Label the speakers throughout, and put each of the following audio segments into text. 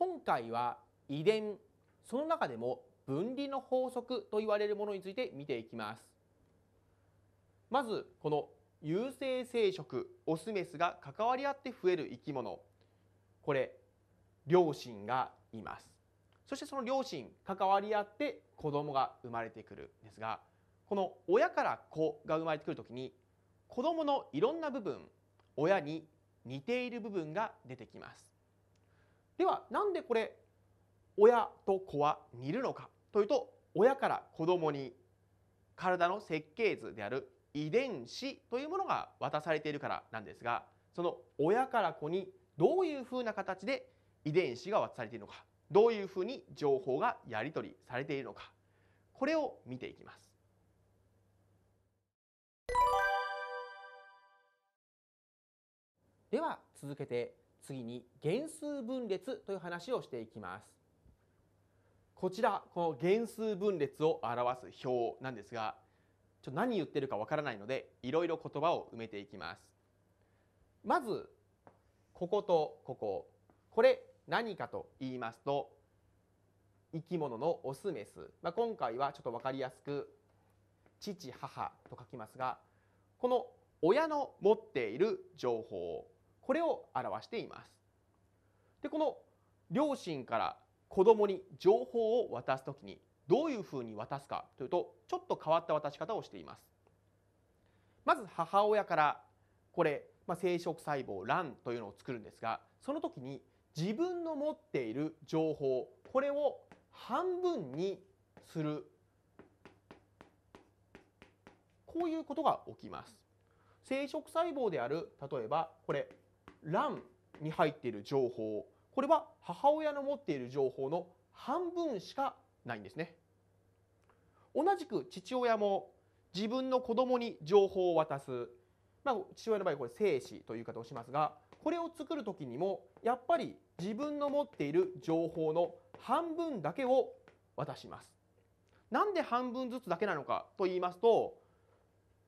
Speaker 1: 今回は遺伝その中でも分離の法則と言われるものについて見ていきますまずこの有性生殖オスメスが関わり合って増える生き物これ両親がいますそしてその両親関わり合って子供が生まれてくるんですがこの親から子が生まれてくる時に子供のいろんな部分親に似ている部分が出てきますではなんでこれ親と子は似るのかというと親から子供に体の設計図である遺伝子というものが渡されているからなんですがその親から子にどういうふうな形で遺伝子が渡されているのかどういうふうに情報がやり取りされているのかこれを見ていきます。では続けて次に原数分裂という話をしていきます。こちら、この原数分裂を表す表なんですが、ちょっと何言ってるかわからないので、いろいろ言葉を埋めていきます。まず、こことここ。これ何かと言いますと、生き物のオスメス。まあ、今回はちょっと分かりやすく、父、母と書きますが、この親の持っている情報これを表しています。でこの両親から子供に情報を渡すときにどういうふうに渡すかというとちょっと変わった渡し方をしています。まず母親からこれ、まあ、生殖細胞卵というのを作るんですがその時に自分の持っている情報これを半分にするこういうことが起きます。生殖細胞である例えばこれ欄に入っている情報これは母親の持っている情報の半分しかないんですね同じく父親も自分の子供に情報を渡す、まあ、父親の場合これ精子という方をしますがこれを作る時にもやっぱり自分の持っている情報の半分だけを渡します。なんで半分ずつだけなのかと言いますと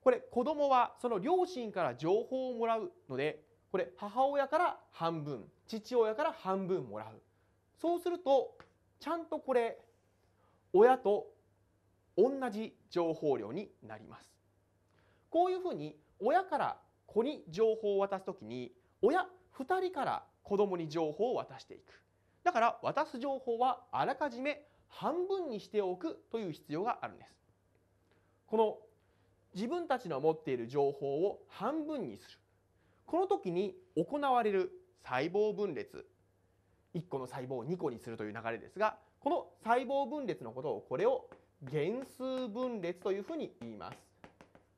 Speaker 1: これ子供はその両親から情報をもらうのでこれ母親から半分父親から半分もらうそうするとちゃんとこれ親と同じ情報量になりますこういうふうに親から子に情報を渡す時に親2人から子供に情報を渡していくだから渡す情報はあらかじめ半分にしておくという必要があるんですこの自分たちの持っている情報を半分にするこの時に行われる細胞分裂1個の細胞を2個にするという流れですがこの細胞分裂のことをこれを減数分裂というふうに言います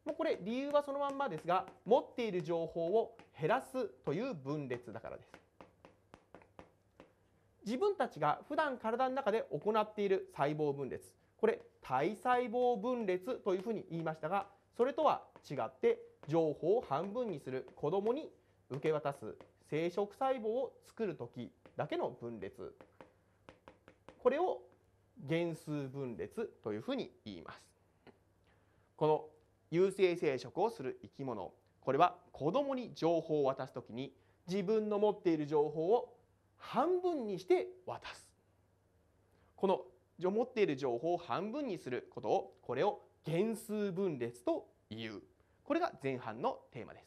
Speaker 1: もうこれ理由はそのまんまですが持っている情報を減らすという分裂だからです自分たちが普段体の中で行っている細胞分裂これ体細胞分裂というふうに言いましたがそれとは違って情報を半分にする子どもに受け渡す生殖細胞を作る時だけの分裂これを原数分裂というふうに言いますこの有性生殖をする生き物これは子どもに情報を渡す時に自分の持っている情報を半分にして渡すこの持っている情報を半分にすることをこれを原数分裂というこれが前半のテーマです。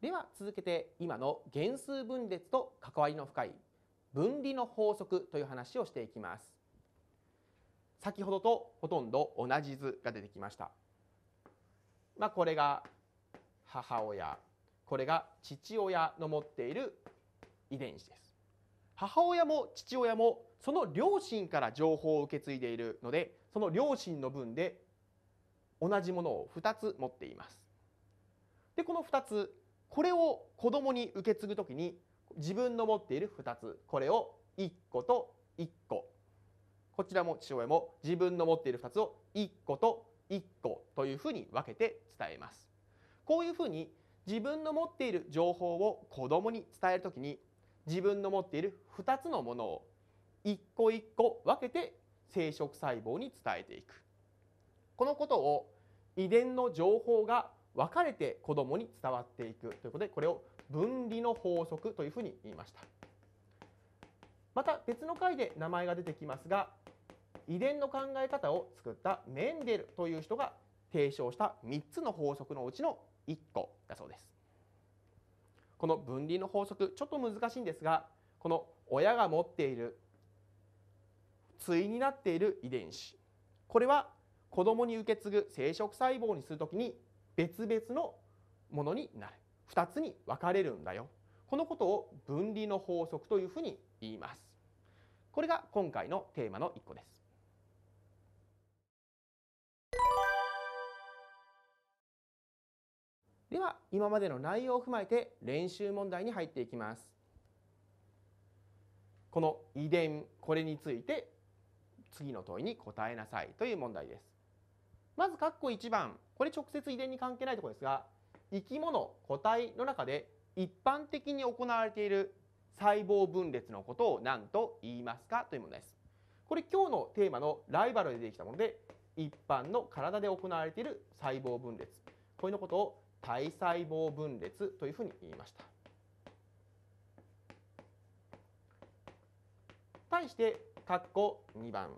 Speaker 1: では続けて今の原数分裂と関わりの深い分離の法則という話をしていきます。先ほどとほとんど同じ図が出てきました。まあ、これが母親これが父親の持っている遺伝子です。母親も父親もその両親から情報を受け継いでいるのでその両親の分で同じものを2つ持っています。でこの2つこれを子供に受け継ぐ時に自分の持っている2つこれを1個と1個こちらも父親も自分の持っている2つを1個と1個というふうに分けて伝えます。こういうふうに自分の持っている情報を子供に伝えるときに自分の持っている2つのものを一個一個分けて生殖細胞に伝えていくこのことを遺伝の情報が分かれて子どもに伝わっていくということでこれを分離の法則というふうに言いましたまた別の回で名前が出てきますが遺伝の考え方を作ったメンデルという人が提唱した3つの法則のうちの1個だそうですこの分離の法則ちょっと難しいんですがこの親が持っている対になっている遺伝子これは子供に受け継ぐ生殖細胞にするときに別々のものになる2つに分かれるんだよこのことを分離の法則というふうに言いますこれが今回のテーマの1個ですでは今までの内容を踏まえて練習問題に入っていきますこの遺伝これについて次の問いに答えなさいという問題です。まず、括弧1番。これ直接遺伝に関係ないところですが、生き物、個体の中で一般的に行われている細胞分裂のことを何と言いますかというものです。これ今日のテーマのライバルで出てきたもので、一般の体で行われている細胞分裂。これのことを体細胞分裂というふうに言いました。対して、括弧2番。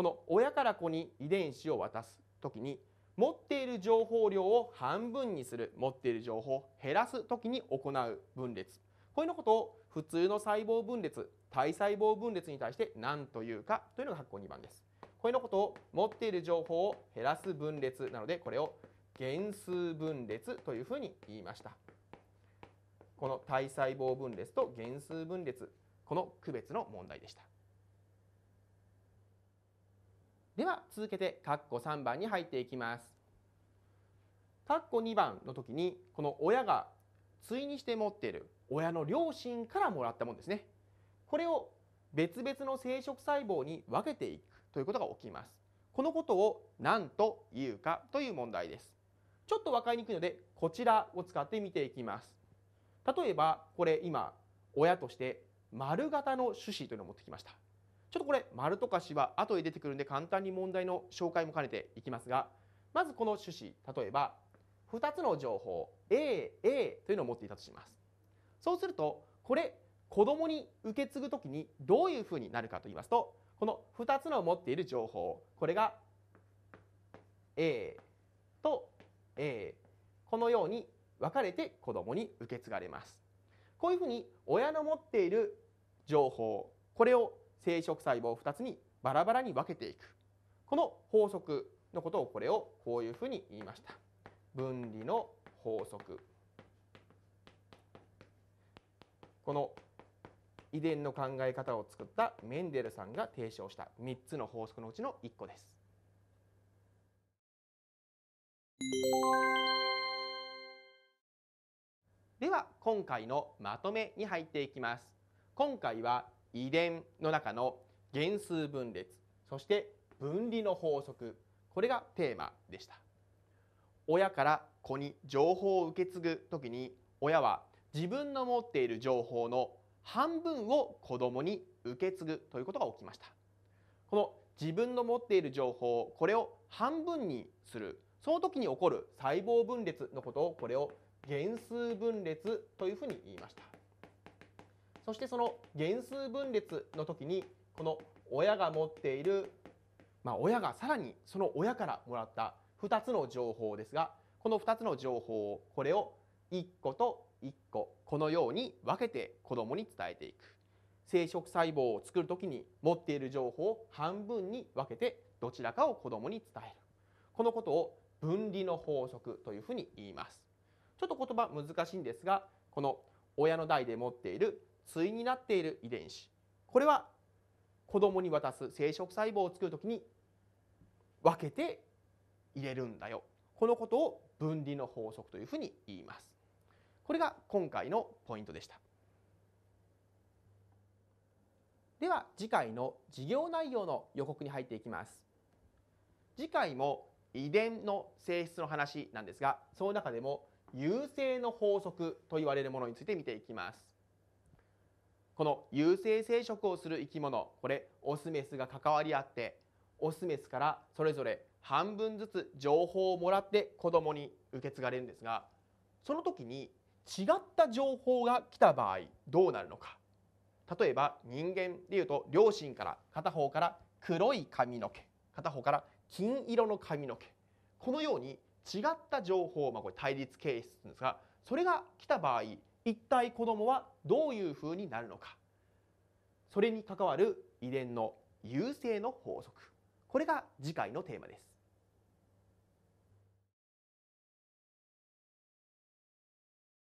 Speaker 1: この親から子に遺伝子を渡す時に持っている情報量を半分にする持っている情報を減らす時に行う分裂こういうのことを普通の細胞分裂体細胞分裂に対して何というかというのが発行2番ですこれのことを持っている情報を減らす分裂なのでこれを減数分裂というふうに言いましたこの体細胞分裂と減数分裂この区別の問題でした続けて括弧3番に入っていきます。括弧2番の時にこの親が対にして持っている親の両親からもらったものですね。これを別々の生殖細胞に分けていくということが起きます。このことを何というかという問題です。ちょっと分かりにくいのでこちらを使って見ていきます。例えばこれ今親として丸型の種子というのを持ってきました。ちょっとこれ丸とかしは後で出てくるんで簡単に問題の紹介も兼ねていきますがまずこの種子例えば2つの情報 AA というのを持っていたとしますそうするとこれ子供に受け継ぐ時にどういうふうになるかと言いますとこの2つの持っている情報これが A と A このように分かれて子供に受け継がれますこういうふうに親の持っている情報これを生殖細胞2つにバラバラに分けていくこの法則のことをこれをこういうふうに言いました分離の法則この遺伝の考え方を作ったメンデルさんが提唱した3つの法則のうちの1個です。では今回のまとめに入っていきます。今回は遺伝の中の原数分裂そして分離の法則これがテーマでした親から子に情報を受け継ぐ時に親は自分の持っている情報の半分を子供に受け継ぐということが起きましたこの自分の持っている情報これを半分にするその時に起こる細胞分裂のことをこれを原数分裂というふうに言いましたそしてその原数分裂の時にこの親が持っている、まあ、親がさらにその親からもらった2つの情報ですがこの2つの情報をこれを1個と1個このように分けて子どもに伝えていく生殖細胞を作る時に持っている情報を半分に分けてどちらかを子どもに伝えるこのことを分離の法則というふうに言いますちょっと言葉難しいんですがこの親の代で持っている対になっている遺伝子これは子供に渡す生殖細胞を作るときに分けて入れるんだよこのことを分離の法則というふうに言います。これが今回のポイントでした。では次回の授業内容の予告に入っていきます。次回も遺伝の性質の話なんですがその中でも優性の法則と言われるものについて見ていきます。この有性生殖をする生き物これオスメスが関わり合ってオスメスからそれぞれ半分ずつ情報をもらって子供に受け継がれるんですがその時に違った情報が来た場合どうなるのか例えば人間でいうと両親から片方から黒い髪の毛片方から金色の髪の毛このように違った情報、まあ、これ対立形質ですがそれが来た場合一体子どもはどういうふうになるのかそれに関わる遺伝の優勢の法則これが次回のテーマです。